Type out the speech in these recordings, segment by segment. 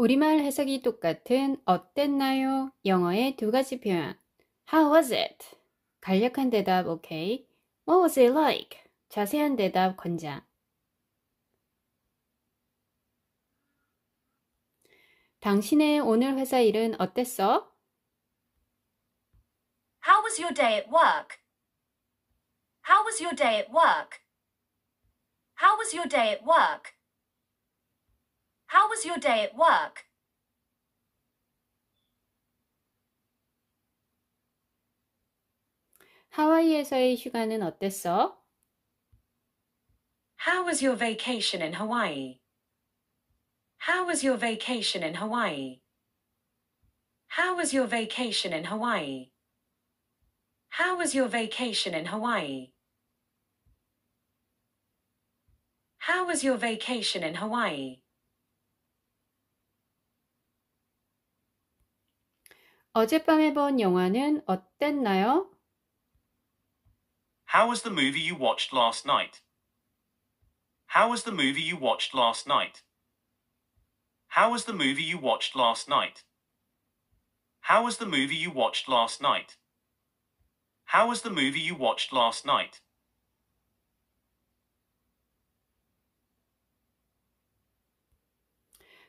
우리말 해석이 똑같은 어땠나요? 영어의 두 가지 표현. How was it? 간략한 대답 오케이. What was it like? 자세한 대답 권장. 당신의 오늘 회사 일은 어땠어? How was your day at work? How was your day at work? How was your day at work? How was your day at work? 휴가는 어땠어? How was your vacation in Hawaii? How was your vacation in Hawaii? How was your vacation in Hawaii? How was your vacation in Hawaii? How was your vacation in Hawaii? 어젯밤에 본 영화는 어땠나요? How was the movie you watched last night? How was the movie you watched last night? How was the movie you watched last night? How was the movie you watched last night? How was the movie you watched last night?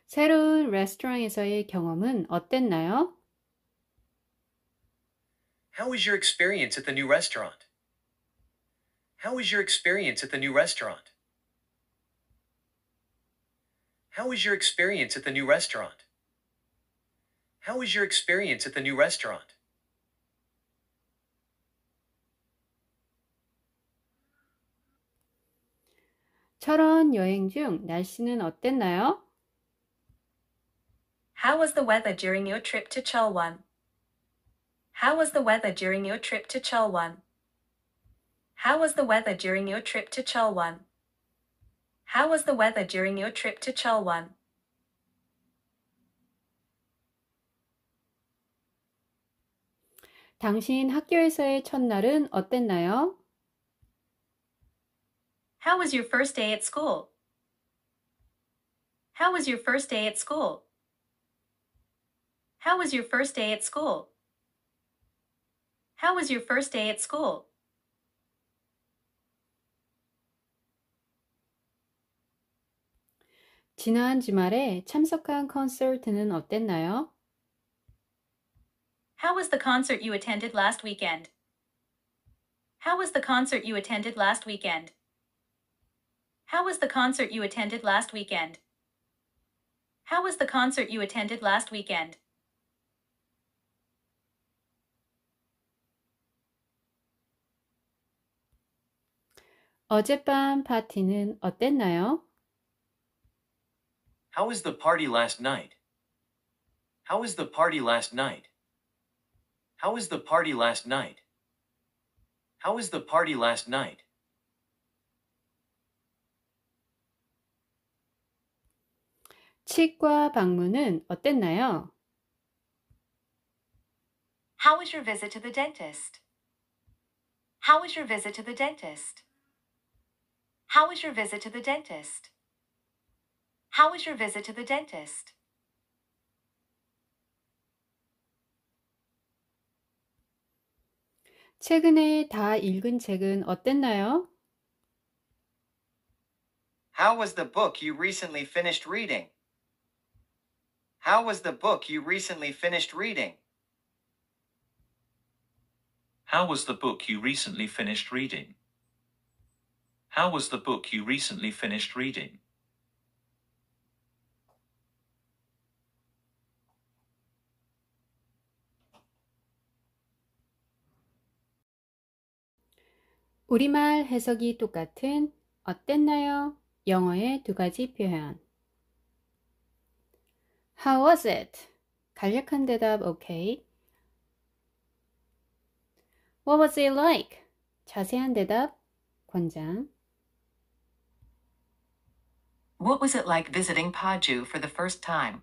새로운 레스토랑에서의 경험은 어땠나요? How was your experience at the new restaurant? How was your experience at the new restaurant? How was your experience at the new restaurant? How was your experience at the new restaurant? 철원 여행 중 날씨는 어땠나요? How was the weather during your trip to Cholwon? How was the weather during your trip to Cholwan? How was the weather during your trip to Cholwan? How was the weather during your trip to Cholwan? 당신 학교에서의 첫날은 어땠나요? How was your first day at school? How was your first day at school? How was your first day at school? How was your first day at school? How was the concert you attended last weekend? How was the concert you attended last weekend? How was the concert you attended last weekend? How was the concert you attended last weekend? 어젯밤 파티는 어땠나요? How was the party last night? How was the party last night? How was the party last night? How was the party last night? 치과 방문은 어땠나요? How was your visit to the dentist? How was your visit to the dentist? How was your visit to the dentist? How was your visit to the dentist? 최근에 다 읽은 책은 어땠나요? How was the book you recently finished reading? How was the book you recently finished reading? How was the book you recently finished reading? How was the book you recently finished reading? 우리말 해석이 똑같은 어땠나요? 영어의 두 가지 표현. How was it? 간략한 대답 OK. What was it like? 자세한 대답 권장. What was it like visiting Paju for the first time?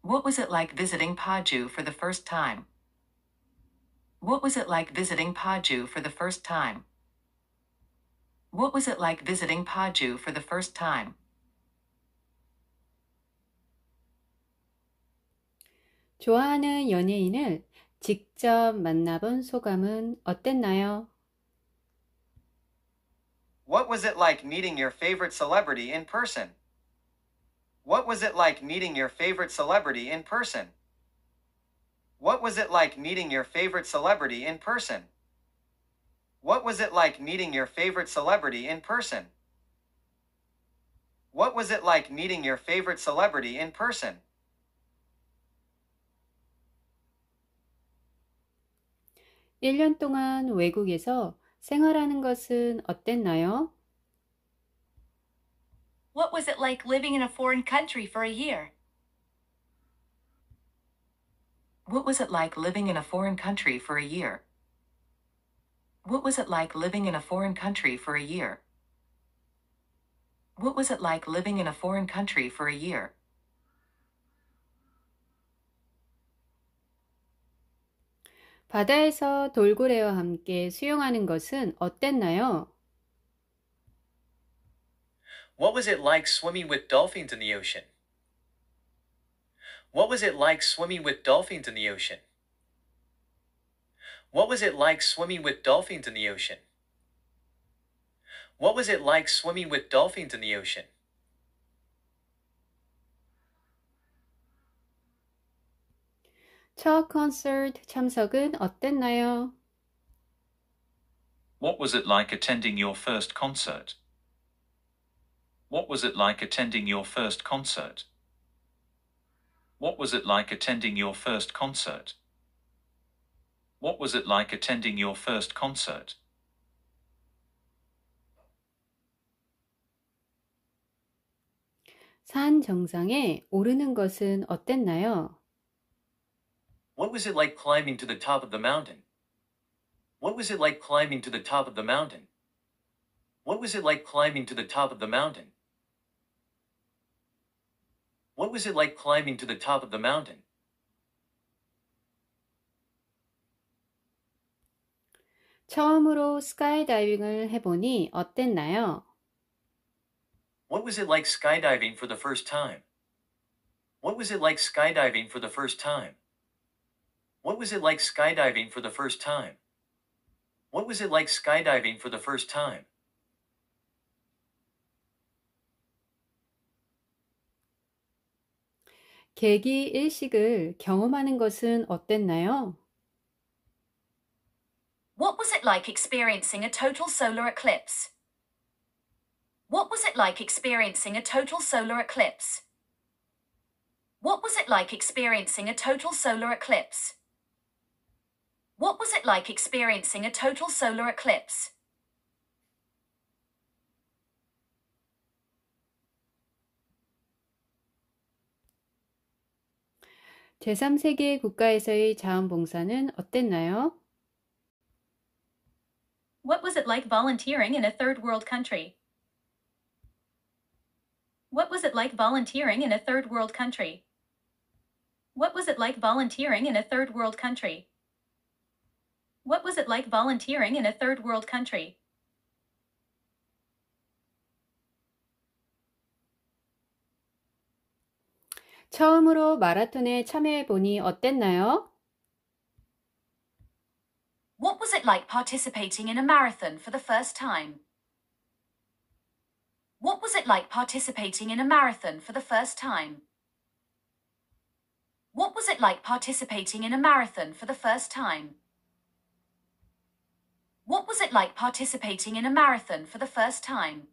What was it like visiting Paju for the first time? What was it like visiting Paju for the first time? What was it like visiting Paju for the first time? 좋아하는 연예인을 직접 만나본 소감은 어땠나요? What was it like meeting your favorite celebrity in person? What was it like meeting your favorite celebrity in person? What was it like meeting your favorite celebrity in person? What was it like meeting your favorite celebrity in person? What was it like meeting your favorite celebrity in person? (1년) 동안 외국에서 생활하는 것은 어땠나요? What was it like living in a foreign country for a year? What was it like living in a foreign country for a year? What was it like living in a foreign country for a year? What was it like living in a foreign country for a year? 바다에서 돌고래와 함께 수영하는 것은 어땠나요? What was it like swimming with dolphins in the ocean? What was it like swimming with dolphins in the ocean? What was it like swimming with dolphins in the ocean? What was it like swimming with dolphins in the ocean? 첫 콘서트 참석은 어땠나요? What was it like attending your first concert? What was it like attending your first concert? What was it like attending your first concert? What was it like attending your first concert? 산 정상에 오르는 것은 어땠나요? What was it like climbing to the top of the mountain? What was it like climbing to the top of the mountain? What was it like climbing to the top of the mountain? What was it like climbing to the top of the mountain? 처음으로 해보니 어땠나요? What was it like skydiving for the first time? What was it like skydiving for the first time? What was it like skydiving for the first time? What was it like skydiving for the first time? 계기 일식을 경험하는 것은 어땠나요? What was it like experiencing a total solar eclipse? What was it like experiencing a total solar eclipse? What was it like experiencing a total solar eclipse? What was it like experiencing a total solar eclipse? 3세계 국가에서의 자원봉사는 어땠나요? What was it like volunteering in a third world country? What was it like volunteering in a third world country? What was it like volunteering in a third world country? What was it like volunteering in a third world country? 처음으로 마라톤에 참여해 보니 어땠나요? What was it like participating in a marathon for the first time? What was it like participating in a marathon for the first time? What was it like participating in a marathon for the first time? What was it like participating in a marathon for the first time?